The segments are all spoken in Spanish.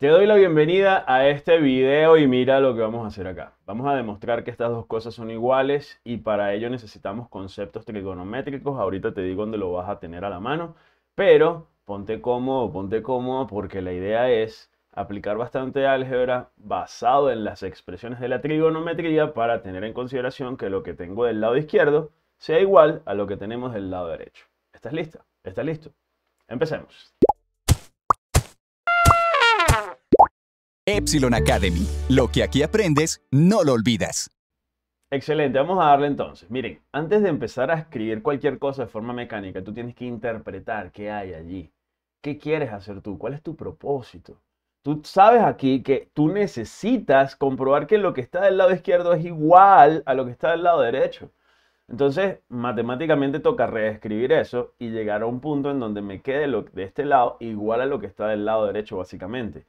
Te doy la bienvenida a este video y mira lo que vamos a hacer acá. Vamos a demostrar que estas dos cosas son iguales y para ello necesitamos conceptos trigonométricos. Ahorita te digo dónde lo vas a tener a la mano, pero ponte cómodo, ponte cómodo porque la idea es aplicar bastante álgebra basado en las expresiones de la trigonometría para tener en consideración que lo que tengo del lado izquierdo sea igual a lo que tenemos del lado derecho. ¿Estás lista? ¿Estás listo? Empecemos. Epsilon Academy. Lo que aquí aprendes, no lo olvidas. Excelente, vamos a darle entonces. Miren, antes de empezar a escribir cualquier cosa de forma mecánica, tú tienes que interpretar qué hay allí. ¿Qué quieres hacer tú? ¿Cuál es tu propósito? Tú sabes aquí que tú necesitas comprobar que lo que está del lado izquierdo es igual a lo que está del lado derecho. Entonces, matemáticamente toca reescribir eso y llegar a un punto en donde me quede lo de este lado igual a lo que está del lado derecho, básicamente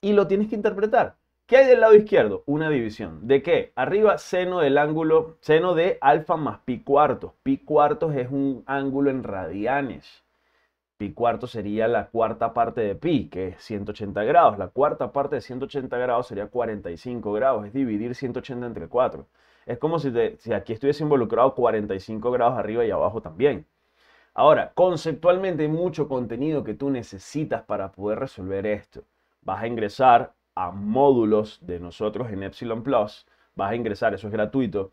y lo tienes que interpretar. ¿Qué hay del lado izquierdo? Una división. ¿De qué? Arriba seno del ángulo, seno de alfa más pi cuartos. Pi cuartos es un ángulo en radianes. Pi cuarto sería la cuarta parte de pi, que es 180 grados. La cuarta parte de 180 grados sería 45 grados, es dividir 180 entre 4. Es como si, si aquí estuviese involucrado 45 grados arriba y abajo también. Ahora, conceptualmente hay mucho contenido que tú necesitas para poder resolver esto vas a ingresar a módulos de nosotros en Epsilon Plus. Vas a ingresar, eso es gratuito,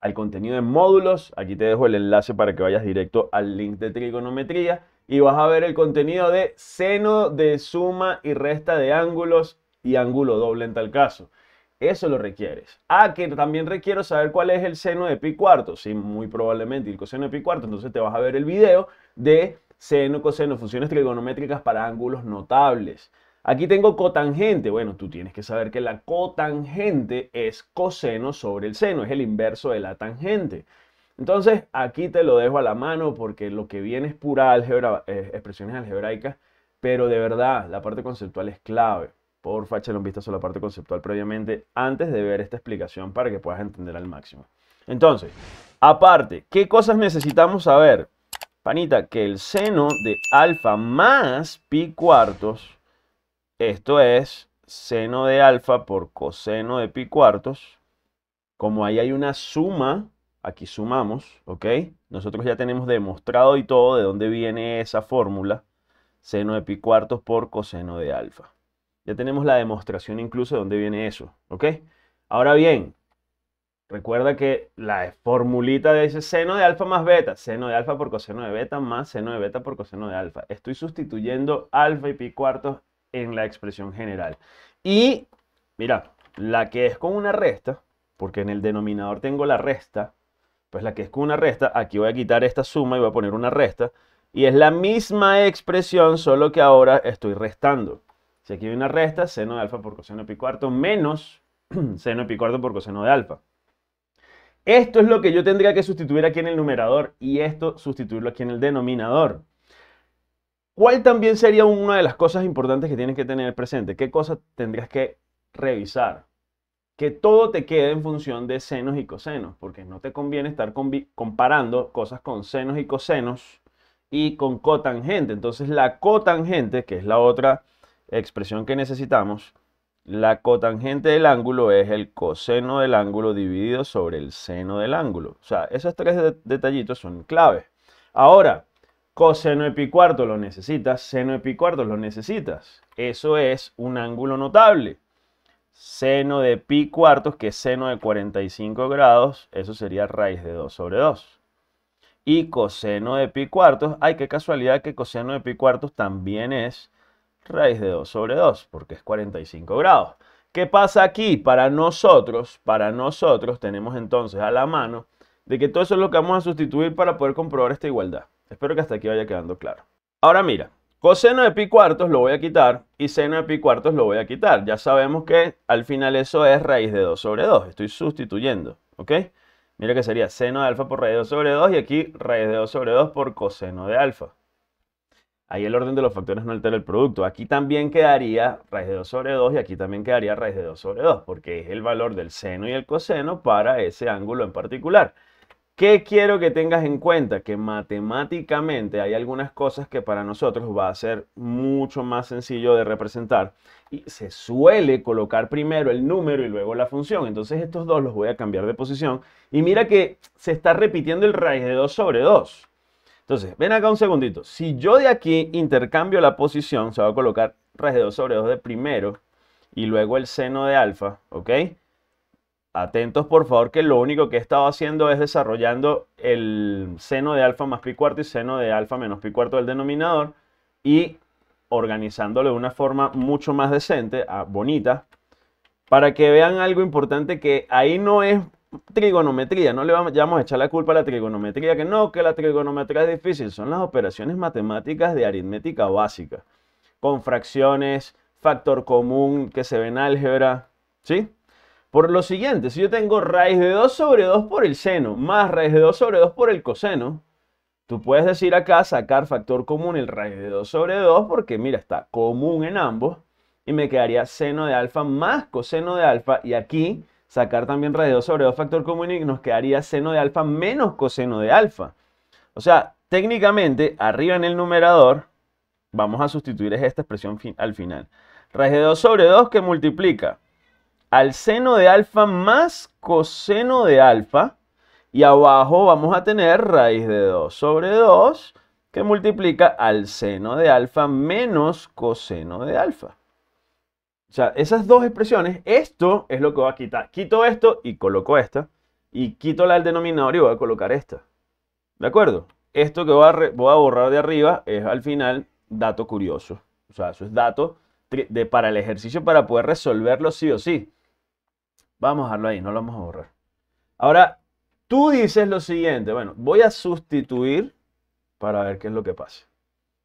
al contenido de módulos. Aquí te dejo el enlace para que vayas directo al link de trigonometría y vas a ver el contenido de seno de suma y resta de ángulos y ángulo doble en tal caso. Eso lo requieres. Ah, que también requiero saber cuál es el seno de pi cuarto. Sí, muy probablemente el coseno de pi cuarto. Entonces te vas a ver el video de seno, coseno, funciones trigonométricas para ángulos notables. Aquí tengo cotangente. Bueno, tú tienes que saber que la cotangente es coseno sobre el seno, es el inverso de la tangente. Entonces, aquí te lo dejo a la mano porque lo que viene es pura álgebra, eh, expresiones algebraicas, pero de verdad, la parte conceptual es clave. Porfa, échale un vistazo a la parte conceptual previamente antes de ver esta explicación para que puedas entender al máximo. Entonces, aparte, ¿qué cosas necesitamos saber? Panita, que el seno de alfa más pi cuartos esto es seno de alfa por coseno de pi cuartos. Como ahí hay una suma, aquí sumamos, ¿ok? Nosotros ya tenemos demostrado y todo de dónde viene esa fórmula, seno de pi cuartos por coseno de alfa. Ya tenemos la demostración incluso de dónde viene eso, ¿ok? Ahora bien, recuerda que la formulita de ese seno de alfa más beta, seno de alfa por coseno de beta más seno de beta por coseno de alfa. Estoy sustituyendo alfa y pi cuartos en la expresión general. Y, mira, la que es con una resta, porque en el denominador tengo la resta, pues la que es con una resta, aquí voy a quitar esta suma y voy a poner una resta, y es la misma expresión, solo que ahora estoy restando. Si aquí hay una resta, seno de alfa por coseno de pi cuarto menos seno de pi cuarto por coseno de alfa. Esto es lo que yo tendría que sustituir aquí en el numerador y esto sustituirlo aquí en el denominador. ¿Cuál también sería una de las cosas importantes que tienes que tener presente? ¿Qué cosas tendrías que revisar? Que todo te quede en función de senos y cosenos, porque no te conviene estar comparando cosas con senos y cosenos y con cotangente. Entonces la cotangente, que es la otra expresión que necesitamos, la cotangente del ángulo es el coseno del ángulo dividido sobre el seno del ángulo. O sea, esos tres detallitos son claves. Ahora, Coseno de pi cuartos lo necesitas, seno de pi cuartos lo necesitas. Eso es un ángulo notable. Seno de pi cuartos, que es seno de 45 grados, eso sería raíz de 2 sobre 2. Y coseno de pi cuartos, hay qué casualidad que coseno de pi cuartos también es raíz de 2 sobre 2, porque es 45 grados. ¿Qué pasa aquí? Para nosotros, para nosotros tenemos entonces a la mano de que todo eso es lo que vamos a sustituir para poder comprobar esta igualdad. Espero que hasta aquí vaya quedando claro. Ahora mira, coseno de pi cuartos lo voy a quitar y seno de pi cuartos lo voy a quitar. Ya sabemos que al final eso es raíz de 2 sobre 2. Estoy sustituyendo, ¿ok? Mira que sería seno de alfa por raíz de 2 sobre 2 y aquí raíz de 2 sobre 2 por coseno de alfa. Ahí el orden de los factores no altera el producto. Aquí también quedaría raíz de 2 sobre 2 y aquí también quedaría raíz de 2 sobre 2 porque es el valor del seno y el coseno para ese ángulo en particular. ¿Qué quiero que tengas en cuenta? Que matemáticamente hay algunas cosas que para nosotros va a ser mucho más sencillo de representar y se suele colocar primero el número y luego la función. Entonces estos dos los voy a cambiar de posición y mira que se está repitiendo el raíz de 2 sobre 2. Entonces, ven acá un segundito. Si yo de aquí intercambio la posición, se va a colocar raíz de 2 sobre 2 de primero y luego el seno de alfa, ¿ok? Atentos por favor que lo único que he estado haciendo es desarrollando el seno de alfa más pi cuarto y seno de alfa menos pi cuarto del denominador y organizándolo de una forma mucho más decente, ah, bonita, para que vean algo importante que ahí no es trigonometría, no le vamos, vamos a echar la culpa a la trigonometría, que no, que la trigonometría es difícil, son las operaciones matemáticas de aritmética básica, con fracciones, factor común que se ve en álgebra, ¿sí? Por lo siguiente, si yo tengo raíz de 2 sobre 2 por el seno más raíz de 2 sobre 2 por el coseno, tú puedes decir acá sacar factor común el raíz de 2 sobre 2 porque mira, está común en ambos y me quedaría seno de alfa más coseno de alfa y aquí sacar también raíz de 2 sobre 2 factor común y nos quedaría seno de alfa menos coseno de alfa. O sea, técnicamente arriba en el numerador vamos a sustituir esta expresión al final. Raíz de 2 sobre 2 que multiplica al seno de alfa más coseno de alfa. Y abajo vamos a tener raíz de 2 sobre 2 que multiplica al seno de alfa menos coseno de alfa. O sea, esas dos expresiones, esto es lo que voy a quitar. Quito esto y coloco esta. Y quito la del denominador y voy a colocar esta. ¿De acuerdo? Esto que voy a, borrar de arriba es al final dato curioso. O sea, eso es dato para el ejercicio para poder resolverlo sí o sí. Vamos a dejarlo ahí, no lo vamos a borrar. Ahora, tú dices lo siguiente. Bueno, voy a sustituir para ver qué es lo que pasa.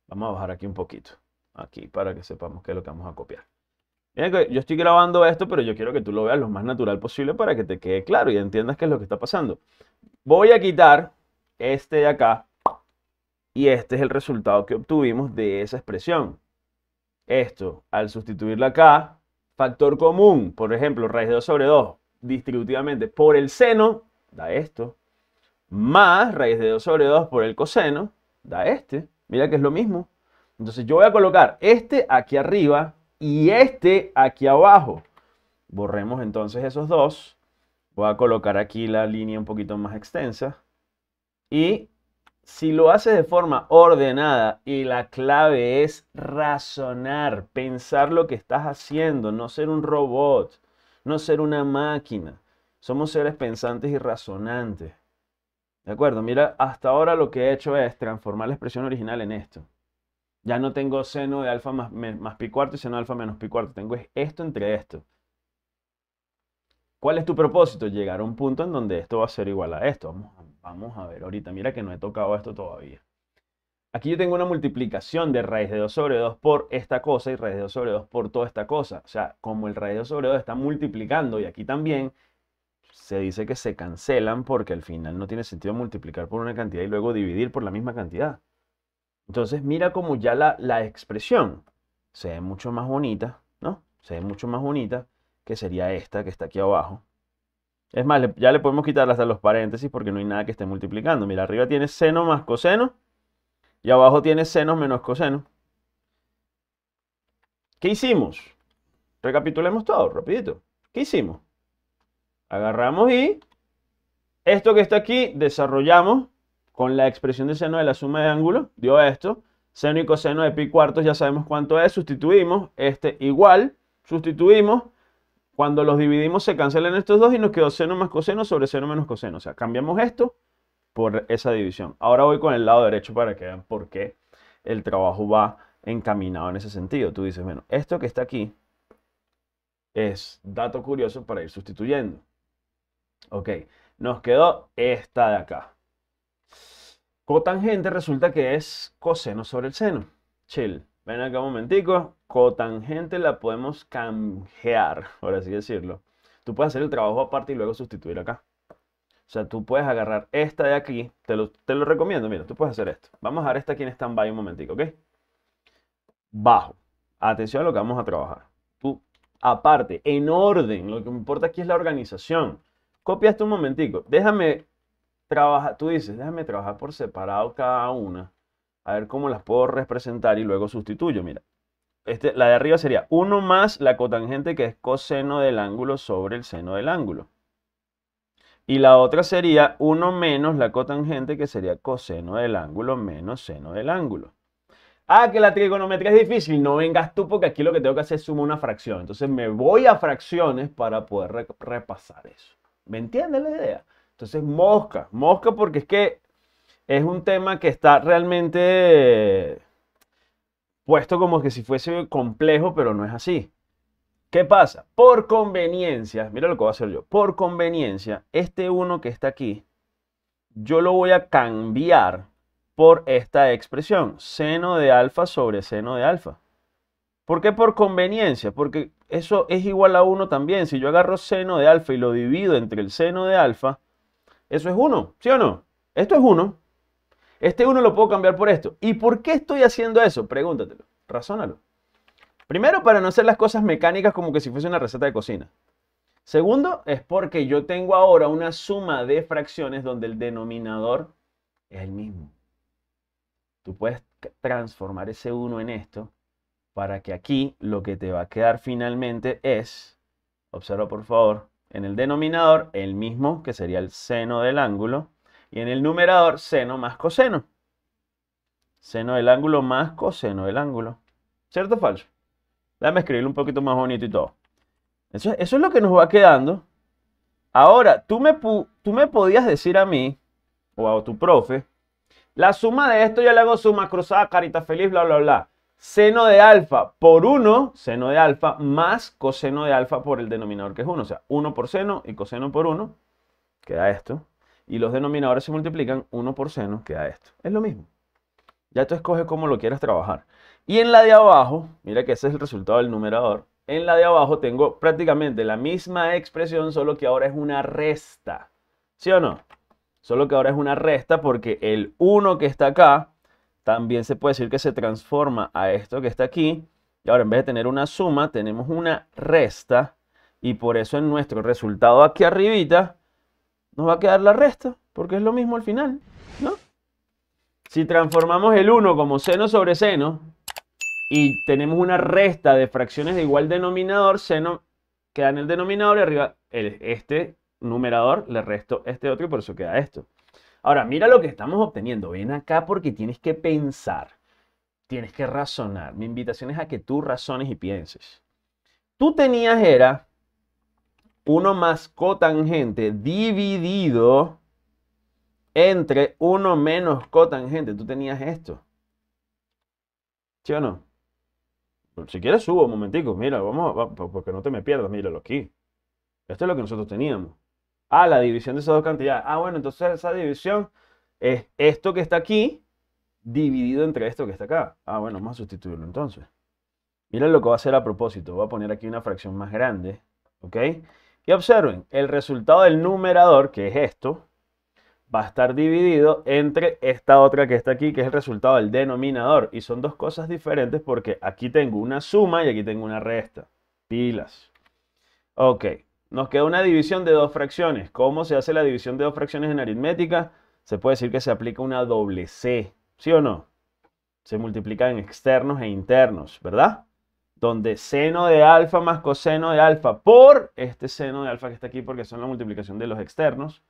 Vamos a bajar aquí un poquito. Aquí, para que sepamos qué es lo que vamos a copiar. Miren que yo estoy grabando esto, pero yo quiero que tú lo veas lo más natural posible para que te quede claro y entiendas qué es lo que está pasando. Voy a quitar este de acá. Y este es el resultado que obtuvimos de esa expresión. Esto, al sustituirla acá, Factor común, por ejemplo, raíz de 2 sobre 2 distributivamente por el seno, da esto. Más raíz de 2 sobre 2 por el coseno, da este. Mira que es lo mismo. Entonces yo voy a colocar este aquí arriba y este aquí abajo. Borremos entonces esos dos. Voy a colocar aquí la línea un poquito más extensa. Y si lo haces de forma ordenada y la clave es razonar, pensar lo que estás haciendo, no ser un robot, no ser una máquina. Somos seres pensantes y razonantes. ¿De acuerdo? Mira, hasta ahora lo que he hecho es transformar la expresión original en esto. Ya no tengo seno de alfa más, pi cuarto y seno de alfa menos pi cuarto. Tengo esto entre esto. ¿Cuál es tu propósito? Llegar a un punto en donde esto va a ser igual a esto. Vamos, a ver ahorita. Mira que no he tocado esto todavía. Aquí yo tengo una multiplicación de raíz de 2 sobre 2 por esta cosa y raíz de 2 sobre 2 por toda esta cosa. O sea, como el raíz de 2 sobre 2 está multiplicando y aquí también se dice que se cancelan porque al final no tiene sentido multiplicar por una cantidad y luego dividir por la misma cantidad. Entonces mira cómo ya la, la expresión se ve mucho más bonita, ¿no? Se ve mucho más bonita que sería esta que está aquí abajo. Es más, ya le podemos quitar hasta los paréntesis porque no hay nada que esté multiplicando. Mira, arriba tiene seno más coseno y abajo tiene seno menos coseno. ¿Qué hicimos? Recapitulemos todo, rapidito. ¿Qué hicimos? Agarramos y esto que está aquí desarrollamos con la expresión de seno de la suma de ángulo. Dio esto. Seno y coseno de pi cuartos ya sabemos cuánto es. Sustituimos este igual. Sustituimos cuando los dividimos se cancelan estos dos y nos quedó seno más coseno sobre seno menos coseno. O sea, cambiamos esto por esa división. Ahora voy con el lado derecho para que vean por qué el trabajo va encaminado en ese sentido. Tú dices, bueno, esto que está aquí es dato curioso para ir sustituyendo. Ok, nos quedó esta de acá. Cotangente resulta que es coseno sobre el seno. Chill. Ven acá un momentico. Cotangente la podemos canjear, por así decirlo. Tú puedes hacer el trabajo aparte y luego sustituir acá. O sea, tú puedes agarrar esta de aquí. Te lo, te lo recomiendo. Mira, tú puedes hacer esto. Vamos a dejar esta aquí en stand un momentico, ¿ok? Bajo. Atención a lo que vamos a trabajar. Tú, aparte, en orden. Lo que importa aquí es la organización. Copia esto un momentico. Déjame trabajar. Tú dices, déjame trabajar por separado cada una. A ver cómo las puedo representar y luego sustituyo. Mira, este, la de arriba sería 1 más la cotangente que es coseno del ángulo sobre el seno del ángulo. Y la otra sería 1 menos la cotangente que sería coseno del ángulo menos seno del ángulo. Ah, que la trigonometría es difícil. No vengas tú porque aquí lo que tengo que hacer es sumar una fracción. Entonces me voy a fracciones para poder repasar eso. ¿Me entiendes la idea? Entonces mosca, mosca porque es que es un tema que está realmente puesto como que si fuese complejo, pero no es así. ¿Qué pasa? Por conveniencia, mira lo que voy a hacer yo, por conveniencia, este 1 que está aquí, yo lo voy a cambiar por esta expresión, seno de alfa sobre seno de alfa. ¿Por qué por conveniencia? Porque eso es igual a 1 también. Si yo agarro seno de alfa y lo divido entre el seno de alfa, eso es 1, ¿sí o no? Esto es 1. Este 1 lo puedo cambiar por esto. ¿Y por qué estoy haciendo eso? Pregúntatelo, razónalo. Primero, para no hacer las cosas mecánicas como que si fuese una receta de cocina. Segundo, es porque yo tengo ahora una suma de fracciones donde el denominador es el mismo. Tú puedes transformar ese 1 en esto para que aquí lo que te va a quedar finalmente es, observa por favor, en el denominador el mismo que sería el seno del ángulo y en el numerador, seno más coseno. Seno del ángulo más coseno del ángulo. ¿Cierto o falso? Déjame escribirlo un poquito más bonito y todo. Eso, eso es lo que nos va quedando. Ahora, tú me, tú me podías decir a mí, o a tu profe, la suma de esto yo le hago suma cruzada, carita feliz, bla, bla, bla. Seno de alfa por 1, seno de alfa, más coseno de alfa por el denominador que es 1. O sea, 1 por seno y coseno por 1. Queda esto y los denominadores se multiplican 1 por seno, queda esto. Es lo mismo. Ya tú escoges cómo lo quieras trabajar. Y en la de abajo, mira que ese es el resultado del numerador. En la de abajo tengo prácticamente la misma expresión, solo que ahora es una resta. ¿Sí o no? Solo que ahora es una resta porque el 1 que está acá también se puede decir que se transforma a esto que está aquí. Y ahora en vez de tener una suma, tenemos una resta. Y por eso en nuestro resultado aquí arribita nos va a quedar la resta, porque es lo mismo al final, ¿no? Si transformamos el 1 como seno sobre seno y tenemos una resta de fracciones de igual denominador, seno queda en el denominador y arriba el, este numerador le resto este otro y por eso queda esto. Ahora, mira lo que estamos obteniendo. Ven acá porque tienes que pensar, tienes que razonar. Mi invitación es a que tú razones y pienses. Tú tenías era 1 más cotangente dividido entre 1 menos cotangente. Tú tenías esto. ¿Sí o no? Si quieres subo un momentico. Mira, vamos, porque no te me pierdas. Míralo aquí. Esto es lo que nosotros teníamos. Ah, la división de esas dos cantidades. Ah, bueno, entonces esa división es esto que está aquí dividido entre esto que está acá. Ah, bueno, vamos a sustituirlo entonces. Mira lo que va a hacer a propósito. Voy a poner aquí una fracción más grande. ¿Ok? Y observen, el resultado del numerador, que es esto, va a estar dividido entre esta otra que está aquí, que es el resultado del denominador. Y son dos cosas diferentes porque aquí tengo una suma y aquí tengo una resta. Pilas. Ok, nos queda una división de dos fracciones. ¿Cómo se hace la división de dos fracciones en aritmética? Se puede decir que se aplica una doble C, ¿sí o no? Se multiplican en externos e internos, ¿verdad? donde seno de alfa más coseno de alfa por este seno de alfa que está aquí, porque son la multiplicación de los externos,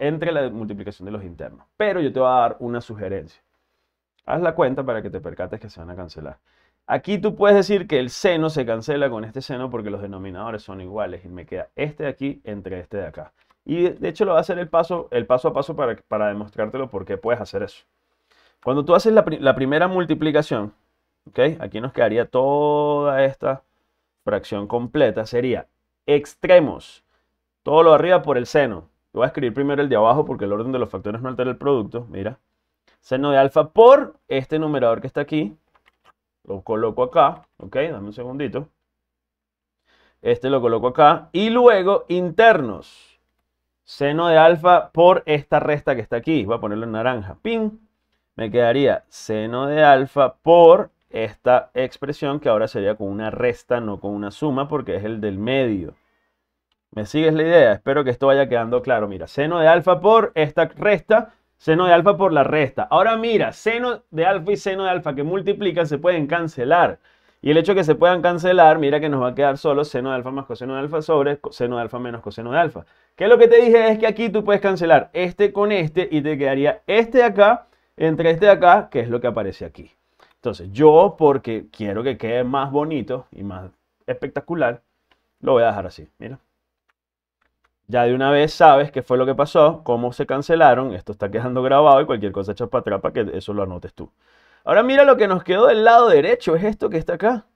entre la multiplicación de los internos. Pero yo te voy a dar una sugerencia. Haz la cuenta para que te percates que se van a cancelar. Aquí tú puedes decir que el seno se cancela con este seno porque los denominadores son iguales y me queda este de aquí entre este de acá. Y de hecho lo va a hacer el paso, el paso a paso para, para demostrártelo por qué puedes hacer eso. Cuando tú haces la, la primera multiplicación, Aquí nos quedaría toda esta fracción completa. Sería extremos. Todo lo arriba por el seno. voy a escribir primero el de abajo porque el orden de los factores no altera el producto. Mira. Seno de alfa por este numerador que está aquí. Lo coloco acá. ¿Ok? Dame un segundito. Este lo coloco acá. Y luego internos. Seno de alfa por esta resta que está aquí. Voy a ponerlo en naranja. Pin. Me quedaría seno de alfa por esta expresión que ahora sería con una resta, no con una suma, porque es el del medio. ¿Me sigues la idea? Espero que esto vaya quedando claro. Mira, seno de alfa por esta resta, seno de alfa por la resta. Ahora mira, seno de alfa y seno de alfa que multiplican se pueden cancelar. Y el hecho de que se puedan cancelar, mira que nos va a quedar solo seno de alfa más coseno de alfa sobre seno de alfa menos coseno de alfa. Que lo que te dije es que aquí tú puedes cancelar este con este y te quedaría este de acá entre este de acá, que es lo que aparece aquí. Entonces, yo porque quiero que quede más bonito y más espectacular, lo voy a dejar así, mira. Ya de una vez sabes qué fue lo que pasó, cómo se cancelaron, esto está quedando grabado y cualquier cosa echa para atrás para que eso lo anotes tú. Ahora mira lo que nos quedó del lado derecho, es esto que está acá.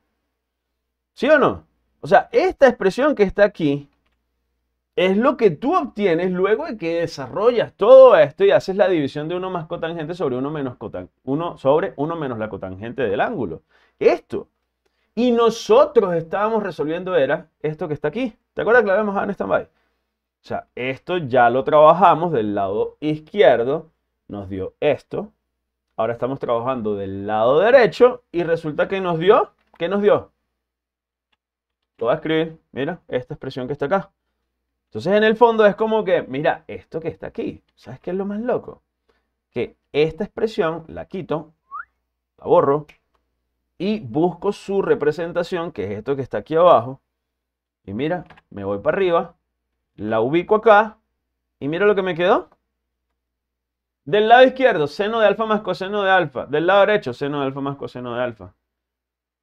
¿Sí o no? O sea, esta expresión que está aquí es lo que tú obtienes luego de que desarrollas todo esto y haces la división de 1 más cotangente sobre 1 menos sobre menos la cotangente del ángulo. Esto. Y nosotros estábamos resolviendo era esto que está aquí. ¿Te acuerdas que lo habíamos dado en stand-by? O sea, esto ya lo trabajamos del lado izquierdo, nos dio esto. Ahora estamos trabajando del lado derecho y resulta que nos dio, ¿qué nos dio? Lo voy a escribir, mira, esta expresión que está acá. Entonces en el fondo es como que, mira, esto que está aquí, ¿sabes qué es lo más loco? Que esta expresión la quito, la borro y busco su representación, que es esto que está aquí abajo. Y mira, me voy para arriba, la ubico acá y mira lo que me quedó. Del lado izquierdo, seno de alfa más coseno de alfa. Del lado derecho, seno de alfa más coseno de alfa.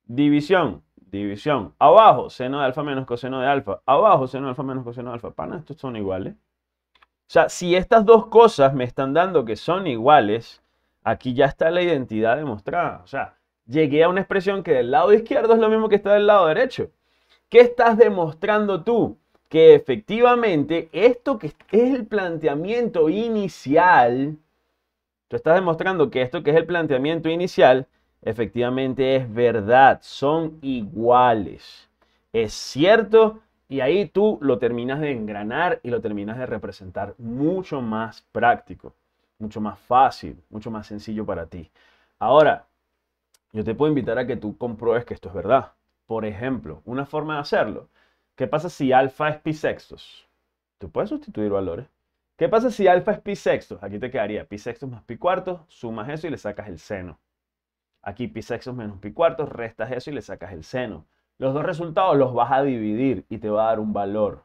División, división. Abajo, seno de alfa menos coseno de alfa. Abajo, seno de alfa menos coseno de alfa. Pana, estos son iguales. O sea, si estas dos cosas me están dando que son iguales, aquí ya está la identidad demostrada. O sea, llegué a una expresión que del lado izquierdo es lo mismo que está del lado derecho. ¿Qué estás demostrando tú? Que efectivamente esto que es el planteamiento inicial, tú estás demostrando que esto que es el planteamiento inicial Efectivamente es verdad, son iguales. Es cierto y ahí tú lo terminas de engranar y lo terminas de representar mucho más práctico, mucho más fácil, mucho más sencillo para ti. Ahora, yo te puedo invitar a que tú compruebes que esto es verdad. Por ejemplo, una forma de hacerlo. ¿Qué pasa si alfa es pi sextos? Tú puedes sustituir valores. ¿Qué pasa si alfa es pi sextos? Aquí te quedaría pi sextos más pi cuartos, sumas eso y le sacas el seno. Aquí pi sextos menos pi cuartos, restas eso y le sacas el seno. Los dos resultados los vas a dividir y te va a dar un valor.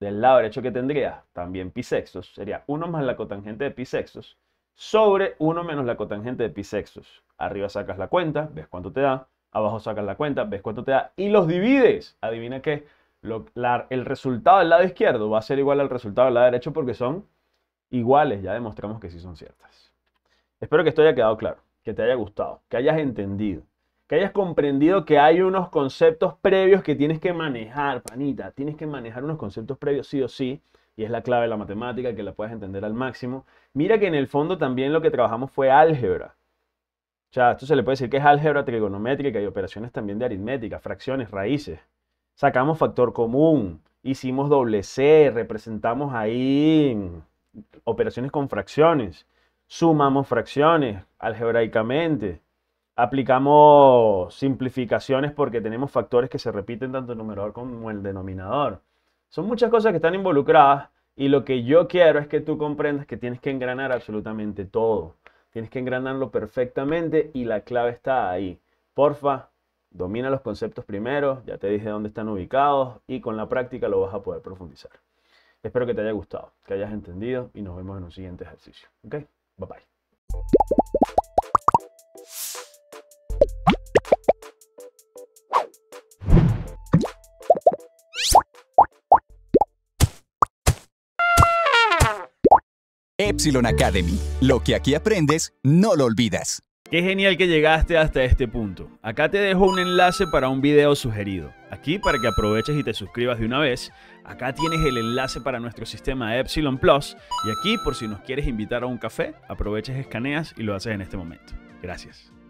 Del lado derecho que tendría, también pi sextos, sería 1 más la cotangente de pi sextos sobre 1 menos la cotangente de pi sextos. Arriba sacas la cuenta, ves cuánto te da. Abajo sacas la cuenta, ves cuánto te da. Y los divides. Adivina que el resultado del lado izquierdo va a ser igual al resultado del lado derecho porque son iguales. Ya demostramos que sí son ciertas. Espero que esto haya quedado claro que te haya gustado, que hayas entendido, que hayas comprendido que hay unos conceptos previos que tienes que manejar, panita. Tienes que manejar unos conceptos previos sí o sí. Y es la clave de la matemática, que la puedas entender al máximo. Mira que en el fondo también lo que trabajamos fue álgebra. O sea, esto se le puede decir que es álgebra trigonométrica y operaciones también de aritmética, fracciones, raíces. Sacamos factor común, hicimos doble C, representamos ahí operaciones con fracciones sumamos fracciones algebraicamente, aplicamos simplificaciones porque tenemos factores que se repiten tanto el numerador como el denominador. Son muchas cosas que están involucradas y lo que yo quiero es que tú comprendas que tienes que engranar absolutamente todo. Tienes que engranarlo perfectamente y la clave está ahí. Porfa, domina los conceptos primero, ya te dije dónde están ubicados y con la práctica lo vas a poder profundizar. Espero que te haya gustado, que hayas entendido y nos vemos en un siguiente ejercicio. Bye bye. Epsilon Academy. Lo que aquí aprendes, no lo olvidas. Qué genial que llegaste hasta este punto. Acá te dejo un enlace para un video sugerido. Aquí para que aproveches y te suscribas de una vez. Acá tienes el enlace para nuestro sistema Epsilon Plus. Y aquí por si nos quieres invitar a un café, aproveches, escaneas y lo haces en este momento. Gracias.